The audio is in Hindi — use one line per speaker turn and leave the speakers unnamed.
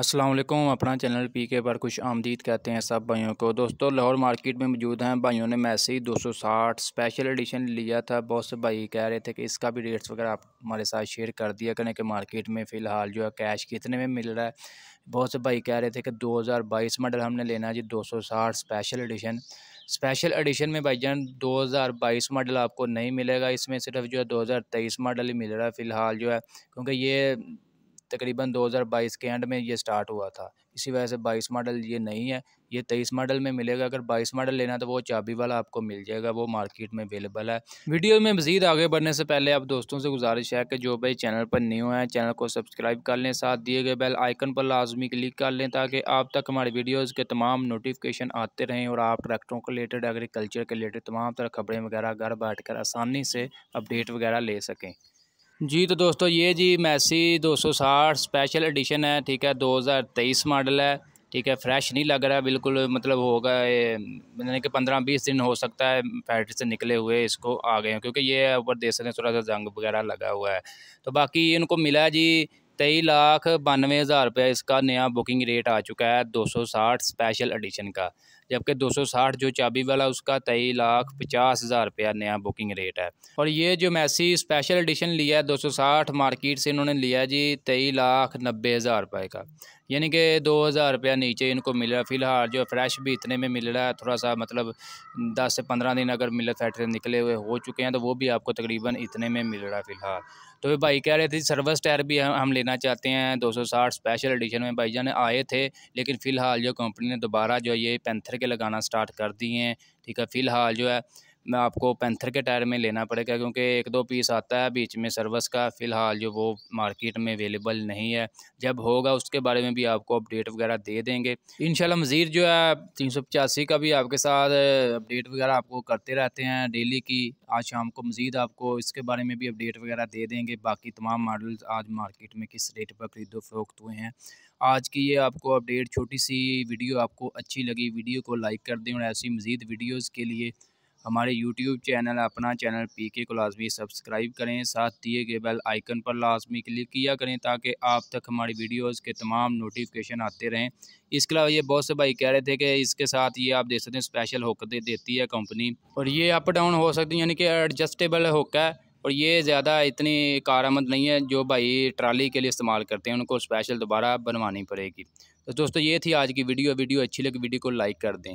असलम अपना चैनल पी के पर खुश आमदीद कहते हैं सब भाइयों को दोस्तों लाहौर मार्केट में मौजूद हैं भाइयों ने सौ 260 स्पेशल एडिशन लिया था बहुत से भाई कह रहे थे कि इसका भी रेट्स वगैरह आप हमारे साथ शेयर कर दिया करें कि मार्केट में फ़िलहाल जो है कैश कितने में मिल रहा है बहुत से भाई कह रहे थे कि 2022 मॉडल हमने लेना है G 260 special edition special edition में भाई हज़ार 2022 मॉडल आपको नहीं मिलेगा इसमें सिर्फ जो है 2023 मॉडल ही मिल रहा है फ़िलहाल जो है क्योंकि ये तकरीबन 2022 के एंड में ये स्टार्ट हुआ था इसी वजह से 22 मॉडल ये नहीं है ये 23 मॉडल में मिलेगा अगर 22 मॉडल लेना तो वो चाबी वाला आपको मिल जाएगा वो मार्केट में अवेलेबल है वीडियो में मजीद आगे बढ़ने से पहले आप दोस्तों से गुजारिश है कि जो भाई चैनल पर न्यू हैं चैनल को सब्सक्राइब कर लें साथ दिए गए बेल आइकन पर लाजमी क्लिक कर लें ताकि आप तक हमारे वीडियोज़ के तमाम नोटिफिकेशन आते रहें और आप ट्रैक्टरों के रिलेटेड एग्रीकल्चर के रिलेटेड तमाम तरह खबरें वगैरह घर बैठ आसानी से अपडेट वगैरह ले सकें जी तो दोस्तों ये जी मैसी 260 स्पेशल एडिशन है ठीक है 2023 मॉडल है ठीक है फ्रेश नहीं लग रहा है बिल्कुल मतलब होगा ये यानी कि पंद्रह बीस दिन हो सकता है फैक्ट्री से निकले हुए इसको आ गए हैं क्योंकि ये ऊपर देख सकते हैं थोड़ा सा जंग वगैरह लगा हुआ है तो बाकी इनको मिला जी तेई लाख बानवे हज़ार रुपया इसका नया बुकिंग रेट आ चुका है दो सौ साठ स्पेशल एडिशन का जबकि दो सौ साठ जो चाबी वाला उसका तेई लाख पचास हज़ार रुपया नया बुकिंग रेट है और ये जो मैसी स्पेशल एडिशन लिया है दो सौ साठ मार्केट से इन्होंने लिया जी तेई लाख नब्बे हज़ार रुपये का यानी कि दो हज़ार रुपया नीचे इनको मिल रहा है फ़िलहाल जो फ्रेश भी इतने में मिल रहा है थोड़ा सा मतलब दस से पंद्रह दिन अगर मिले फैक्ट्री निकले हुए हो चुके हैं तो वो भी आपको तकरीबन इतने में मिल रहा है फ़िलहाल तो भाई कह रहे थे सर्विस टायर भी हम लेना लेना चाहते हैं 260 स्पेशल एडिशन में भाई जान आए थे लेकिन फ़िलहाल जो कंपनी ने दोबारा जो ये पैंथर के लगाना स्टार्ट कर दिए हैं ठीक है फ़िलहाल जो है मैं आपको पैंथर के टायर में लेना पड़ेगा क्योंकि एक दो पीस आता है बीच में सर्विस का फ़िलहाल जो वो मार्केट में अवेलेबल नहीं है जब होगा उसके बारे में भी आपको अपडेट वगैरह दे देंगे इन मज़ीद जो है तीन सौ पचासी का भी आपके साथ अपडेट वगैरह आपको करते रहते हैं डेली की आज शाम को मज़ीद आपको इसके बारे में भी अपडेट वगैरह दे देंगे बाकी तमाम मॉडल्स आज मार्केट में किस रेट पर ख़रीदो फरोख्त हुए हैं आज की ये आपको अपडेट छोटी सी वीडियो आपको अच्छी लगी वीडियो को लाइक कर दें और ऐसी मज़ीद वीडियोज़ के लिए हमारे यूट्यूब चैनल अपना चैनल पी के को लाजमी सब्सक्राइब करें साथ दिए गए बेल आइकन पर लाजमी क्लिक किया करें ताकि आप तक हमारी वीडियोज़ के तमाम नोटिफिकेशन आते रहें इसके अलावा ये बहुत से भाई कह रहे थे कि इसके साथ ये आप देख सकते हैं स्पेशल हुक दे देती है कंपनी और ये अप डाउन हो सकती है यानी कि एडजस्टेबल हुक है और ये ज़्यादा इतनी कारामद नहीं है जो भाई ट्राली के लिए इस्तेमाल करते हैं उनको स्पेशल दोबारा बनवानी पड़ेगी तो दोस्तों ये थी आज की वीडियो वीडियो अच्छी लगी वीडियो को लाइक कर दें